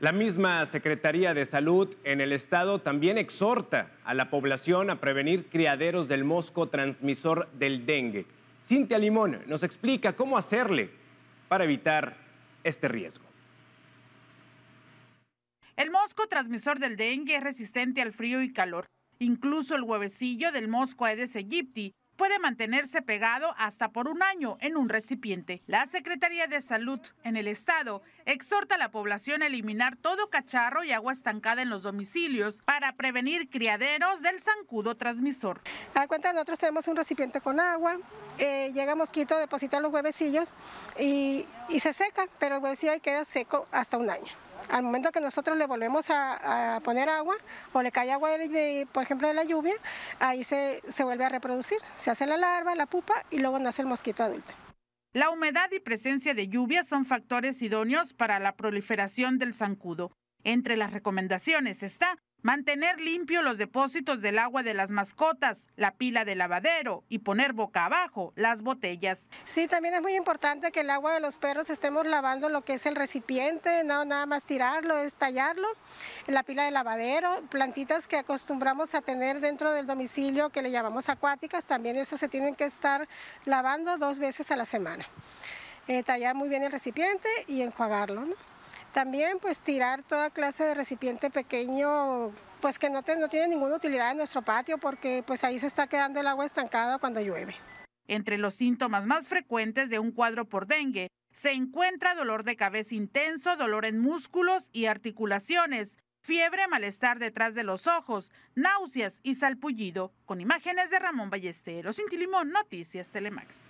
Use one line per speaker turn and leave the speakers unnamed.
La misma Secretaría de Salud en el Estado también exhorta a la población a prevenir criaderos del mosco transmisor del dengue. Cintia Limón nos explica cómo hacerle para evitar este riesgo.
El mosco transmisor del dengue es resistente al frío y calor. Incluso el huevecillo del mosco Aedes aegypti puede mantenerse pegado hasta por un año en un recipiente. La Secretaría de Salud en el Estado exhorta a la población a eliminar todo cacharro y agua estancada en los domicilios para prevenir criaderos del
zancudo transmisor. A ah, cuenta, nosotros tenemos un recipiente con agua, eh, llega mosquito, deposita los huevecillos y, y se seca, pero el huevecillo queda seco hasta un año al momento que nosotros le volvemos a, poner agua o le cae agua, de, por ejemplo, de la lluvia, ahí se, se vuelve a reproducir, se hace la larva, la pupa y luego nace el mosquito adulto.
La humedad y presencia de lluvia son factores idóneos para la proliferación del zancudo. Entre las recomendaciones está mantener limpio los depósitos del agua de las mascotas, la pila de lavadero y poner boca abajo las botellas.
Sí, también es muy importante que el agua de los perros estemos lavando lo que es el recipiente, no nada más tirarlo, estallarlo, la pila de lavadero, plantitas que acostumbramos a tener dentro del domicilio que le llamamos acuáticas, también esas se tienen que estar lavando dos veces a la semana. Eh, tallar muy bien el recipiente y enjuagarlo. También pues tirar toda clase de recipiente pequeño, pues que no, no tiene ninguna utilidad en nuestro patio porque pues ahí se está quedando el agua estancada cuando llueve.
Entre los síntomas más frecuentes de un cuadro por dengue se encuentra dolor de cabeza intenso, dolor en músculos y articulaciones, fiebre, malestar detrás de los ojos, náuseas y salpullido. Con imágenes de Ramón Ballesteros, limón Noticias Telemax.